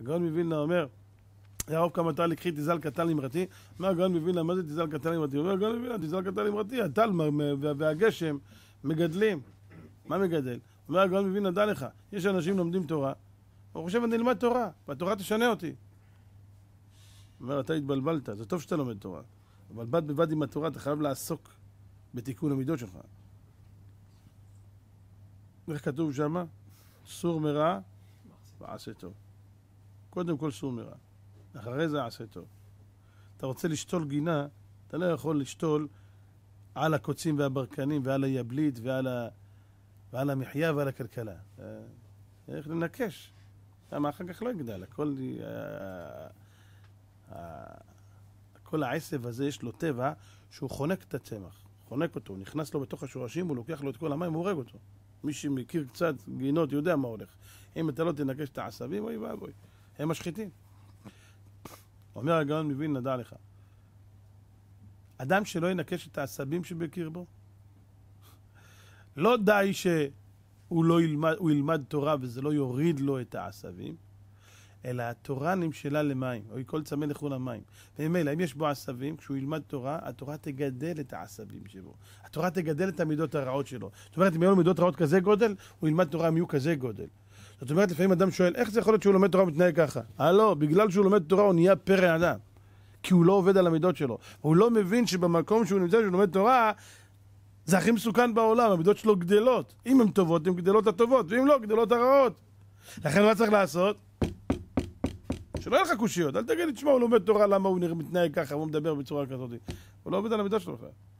הגאון מווילנה אומר, הרב כמה טל לקחי תזל קטן אמרתי, אומר הגאון מווילנה, מה זה תזל קטן הוא אומר הגאון מווילנה, תזל קטן אמרתי, הטל והגשם מגדלים. מה מגדל? אומר הגאון מווילנה, דע לך, יש אנשים לומדים תורה, הוא חושב אני אלמד תורה, והתורה תשנה אותי. אומר, אתה התבלבלת, זה טוב שאתה לומד תורה, אבל בד בבד עם התורה אתה חייב לעסוק בתיקון המידות שלך. איך כתוב שמה? סור מרע ועשה טוב. קודם כל סור מרע, אחרי זה עשה טוב. אתה רוצה לשתול גינה, אתה לא יכול לשתול על הקוצים והברקנים ועל היבלית ועל, ה... ועל המחיה ועל הכלכלה. צריך אה, לנקש, למה אחר כך לא יגדל, הכל... אה, אה, כל העשב הזה יש לו טבע שהוא חונק את הצמח, חונק אותו, הוא נכנס לו בתוך השורשים, הוא לוקח לו את כל המים, הוא הורג אותו. מי שמכיר קצת גינות יודע מה הולך. אם אתה לא תנקש את העשבים, אוי ואבוי. הם משחיתים. אומר הגאון מבין, נדע לך. אדם שלא ינקש את העשבים שבקרבו, לא די שהוא לא ילמד, ילמד תורה וזה לא יוריד לו את העשבים, אלא התורה נמשלה למים, או היא כל צמא לכו המים. וממילא, אם יש בו עשבים, כשהוא ילמד תורה, התורה תגדל את העשבים שבו. התורה תגדל את המידות הרעות שלו. זאת אומרת, אם יהיו לו מידות רעות כזה גודל, הוא ילמד תורה הם יהיו כזה גודל. זאת אומרת, לפעמים אדם שואל, איך זה יכול להיות שהוא לומד תורה ומתנהג ככה? הלו, אה, לא, בגלל שהוא לומד תורה הוא נהיה פרא אדם. כי הוא לא עובד על המידות שלו. הוא לא מבין שבמקום שהוא נמצא, שהוא לומד תורה, זה הכי מסוכן בעולם, המידות שלו גדלות. אם הן טובות, הן גדלות הטובות, ואם לא, גדלות הרעות. לכן מה צריך לעשות? שלא יהיו לך קושיות, אל תגיד לי, תשמע, הוא לומד תורה, למה הוא מתנהג ככה, הוא מדבר בצורה כזאת. הוא לא עובד על המידות שלו בכלל.